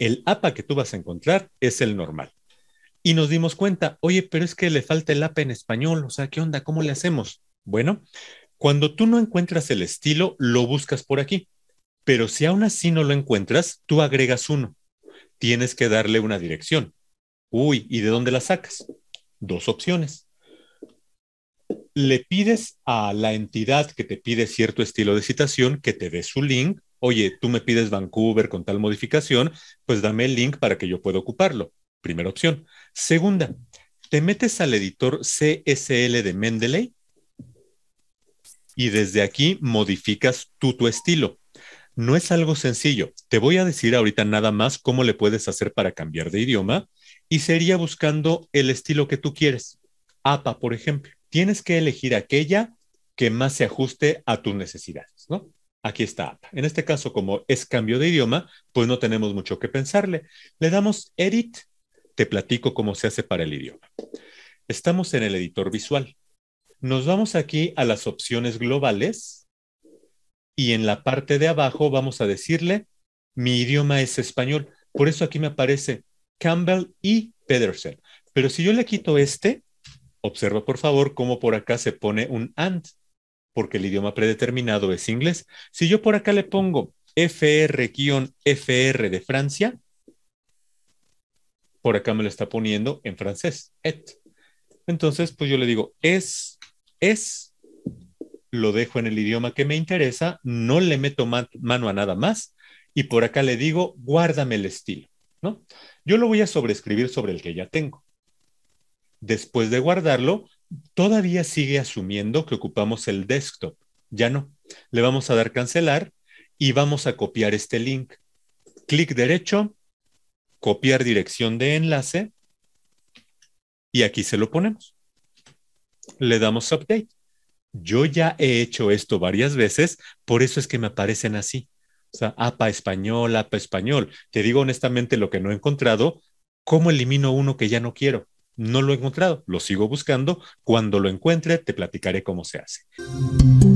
el APA que tú vas a encontrar es el normal. Y nos dimos cuenta, oye, pero es que le falta el APA en español, o sea, ¿qué onda? ¿Cómo le hacemos? Bueno, cuando tú no encuentras el estilo, lo buscas por aquí, pero si aún así no lo encuentras, tú agregas uno. Tienes que darle una dirección. Uy, ¿y de dónde la sacas? Dos opciones. Le pides a la entidad que te pide cierto estilo de citación que te dé su link oye, tú me pides Vancouver con tal modificación, pues dame el link para que yo pueda ocuparlo. Primera opción. Segunda, te metes al editor CSL de Mendeley y desde aquí modificas tú tu estilo. No es algo sencillo. Te voy a decir ahorita nada más cómo le puedes hacer para cambiar de idioma y sería buscando el estilo que tú quieres. APA, por ejemplo. Tienes que elegir aquella que más se ajuste a tus necesidades, ¿no? Aquí está En este caso, como es cambio de idioma, pues no tenemos mucho que pensarle. Le damos edit. Te platico cómo se hace para el idioma. Estamos en el editor visual. Nos vamos aquí a las opciones globales y en la parte de abajo vamos a decirle mi idioma es español. Por eso aquí me aparece Campbell y Pedersen. Pero si yo le quito este, observa por favor cómo por acá se pone un and porque el idioma predeterminado es inglés. Si yo por acá le pongo FR-FR de Francia, por acá me lo está poniendo en francés, et. Entonces, pues yo le digo, es, es, lo dejo en el idioma que me interesa, no le meto mano a nada más, y por acá le digo, guárdame el estilo, ¿no? Yo lo voy a sobreescribir sobre el que ya tengo. Después de guardarlo, todavía sigue asumiendo que ocupamos el desktop. Ya no. Le vamos a dar cancelar y vamos a copiar este link. Clic derecho, copiar dirección de enlace y aquí se lo ponemos. Le damos update. Yo ya he hecho esto varias veces, por eso es que me aparecen así. O sea, APA español, APA español. Te digo honestamente lo que no he encontrado, ¿cómo elimino uno que ya no quiero? No lo he encontrado, lo sigo buscando. Cuando lo encuentre, te platicaré cómo se hace.